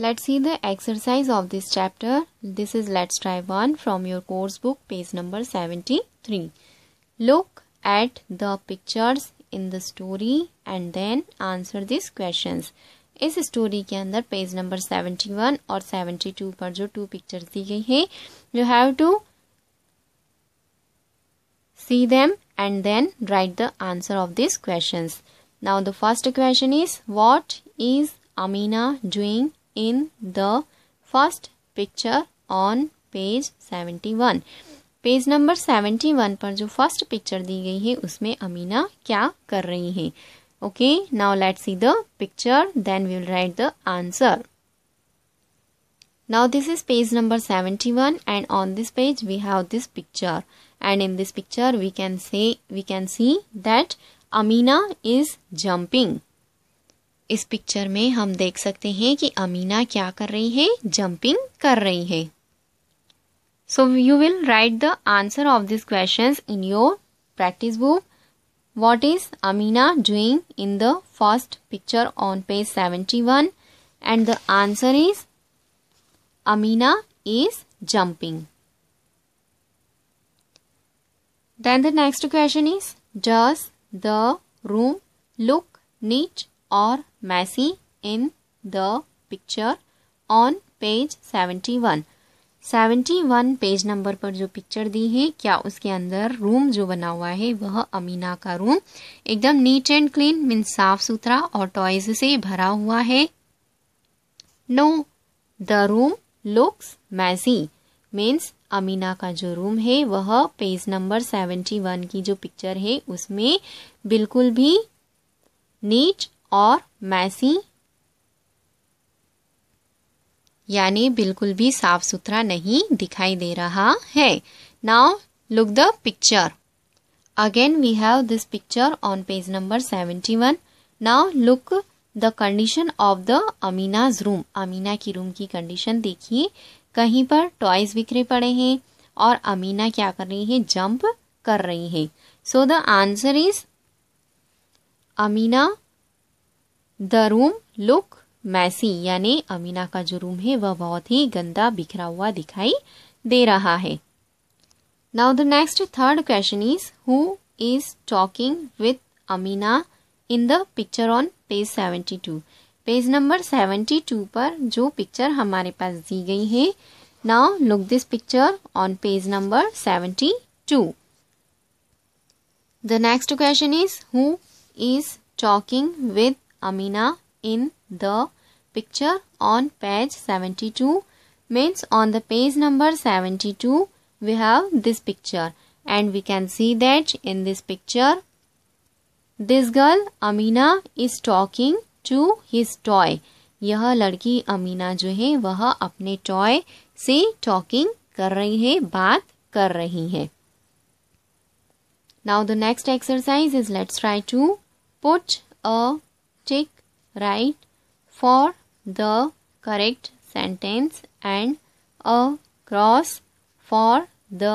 Let's see the exercise of this chapter. This is Let's Try 1 from your course book page number 73. Look at the pictures in the story and then answer these questions. इस story के अंदर page number 71 और 72 पर जो to pictures दी गई है, you have to see them and then write the answer of these questions. Now the first question is, what is Amina doing? in the first picture on page 71 page number 71 पर जो first picture दी गई है उसमें अमीना क्या कर रही हैं okay now let's see the picture then we will write the answer Now this is page number 71 and on this page we have this picture and in this picture we can say we can see that Amina is jumping इस picture में हम देख सकते हैं कि अमीना क्या कर रही है जंपिंग कर रही है so you will write the answer of this question in your practice book what is Amina doing in the first picture on page seventy one and the answer is Amina is jumping then the next question is does the room look neat or messy in the picture on page 71. One page number पर जो picture दी है क्या उसके अंदर room जो बना हुआ है वह अमीना का रूम एकदम नीट एंड क्लीन मीन साफ सुथरा और टॉयज से भरा हुआ है no the room looks messy means Amina का जो रूम है वह पेज नंबर सेवेंटी वन की जो पिक्चर है उसमें बिल्कुल भी नीट और मैसी यानी बिल्कुल भी साफ सुथरा नहीं दिखाई दे रहा है now look the picture again we have this picture on page number seventy one now look the condition of the Amina's room Amina की रूम की कंडीशन देखिए कहीं पर टॉयज बिखरे पड़े हैं और अमीना क्या कर रही है जंप कर रही है so the answer is Amina the room look messy यानी अमीना का जो रूम है वह बहुत ही गंदा बिखरा हुआ दिखाई दे रहा है now the next third question is who is talking with Amina in the picture on page seventy two page number seventy two पर जो पिक्चर हमारे पास दी गई है now look this picture on page number seventy two the next question is who is talking with Amina in the picture on page 72 means on the page number 72 we have this picture and we can see that in this picture this girl Amina is talking to his toy यह लड़की अमीना जो है वह अपने toy से talking कर रही है बात कर रही है now the next exercise is let's try to put a tick right for the correct sentence and a cross for the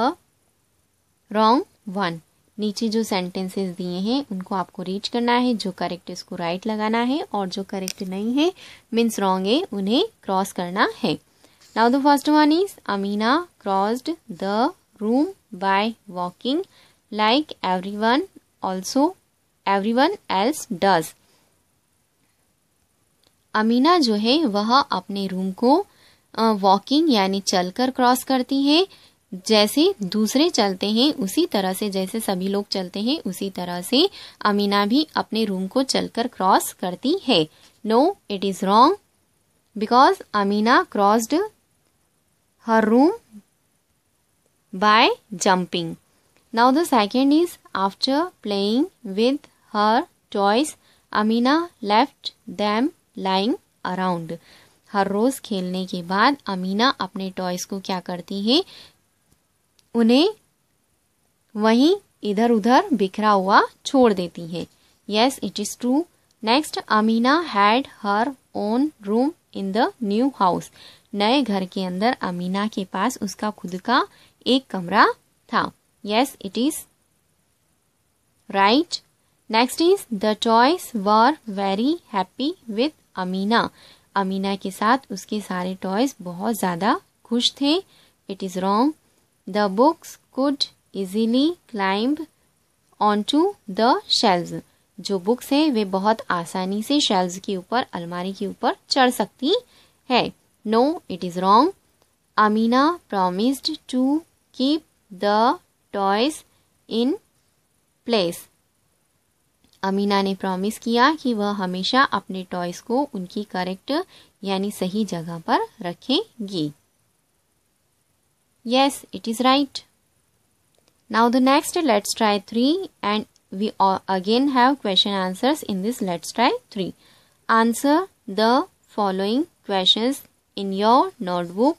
wrong one. नीचे जो सेंटेंसेस दिए हैं उनको आपको रीच करना है जो करेक्ट इसको राइट लगाना है और जो करेक्ट नहीं है मीन्स रॉन्ग है उन्हें क्रॉस करना है now the first one is Amina crossed the room by walking like everyone also everyone else does Amina जो है वह अपने रूम को वॉकिंग यानी चलकर क्रॉस करती हैं जैसे दूसरे चलते हैं उसी तरह से जैसे सभी लोग चलते हैं उसी तरह से अमीना भी अपने रूम को चलकर क्रॉस करती है no it is wrong because Amina crossed her room by jumping now the second is after playing with her toys Amina left them lying around her रोज खेलने के बाद अमीना अपने टॉयज को क्या करती है उन्हें वहीं इधर उधर बिखरा हुआ छोड़ देती है yes it is true next Amina had her own room in the new house नए घर के अंदर अमीना के पास उसका खुद का एक कमरा था yes it is right next is the toys were very happy with Amina Amina के साथ उसके सारे टॉयज बहुत ज़्यादा खुश थे it is wrong the books could easily climb on to the shelves जो बुक्स हैं वे बहुत आसानी से शेल्व के ऊपर अलमारी के ऊपर चढ़ सकती है no it is wrong Amina promised to keep the toys in place Amina ने प्रॉमिस किया कि वह हमेशा अपने टॉयस को उनकी करेक्ट यानी सही जगह पर रखेंगी yes it is right now the next let's try three and we again have question answers in this let's try three answer the following question in your notebook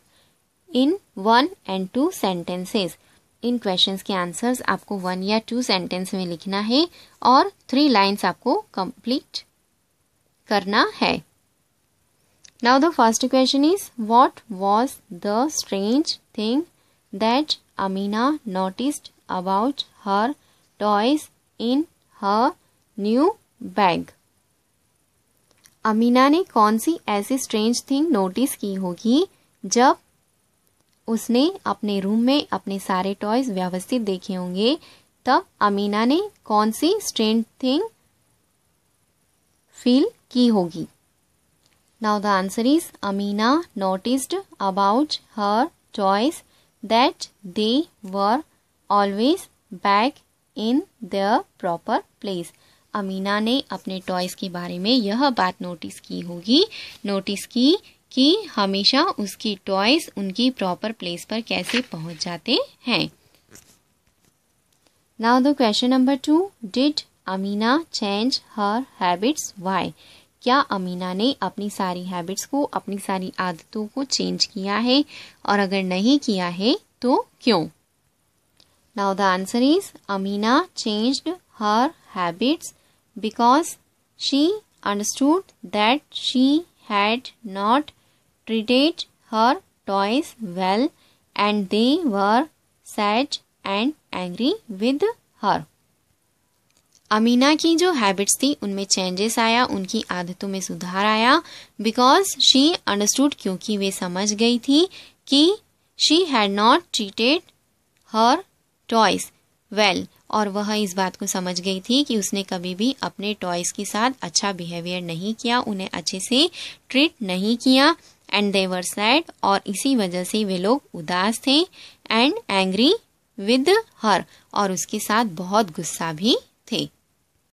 in one and two sentences इन questions के answers आपको one या two sentence में लिखना है और three lines आपको complete करना है now the first question is what was the strange thing that Amina noticed about her toys in her new bag Amina ने कौन सी ऐसी स्ट्रेंज थिंग नोटिस की होगी जब उसने अपने रूम में अपने सारे टॉयज व्यवस्थित देखे होंगे तब अमीना ने कौन सी स्ट्रेंज थिंग फील की होगी now the answer is Amina noticed about her toys that they were always back in the proper place Amina ने अपने टॉयज़ के बारे में यह बात नोटिस की होगी नोटिस की कि हमेशा उसकी टॉयज उनकी प्रॉपर प्लेस पर कैसे पहुंच जाते हैं now the question number two did Amina change her habits why Amina अमीना ने अपनी सारी हैबिट्स को अपनी सारी आदतों को चेंज किया है और अगर नहीं किया है तो क्यों now the answer is Amina changed her habits because she understood that she had not treated her toys well and they were sad and angry with her. Amina की जो हैबिट्स थी उनमें चेंजेस आया उनकी आदतों में सुधार आया बिकॉज शी अंडरस्टूड क्योंकि वे समझ गई थी कि she had not treated her toys well और वह इस बात को समझ गई थी कि उसने कभी भी अपने टॉयज के साथ अच्छा बिहेवियर नहीं किया उन्हें अच्छे से ट्रीट नहीं किया एंड देवर सैड और इसी वजह से वे लोग उदास थे एंड एंग्री विद हर और उसके साथ बहुत गुस्सा भी थे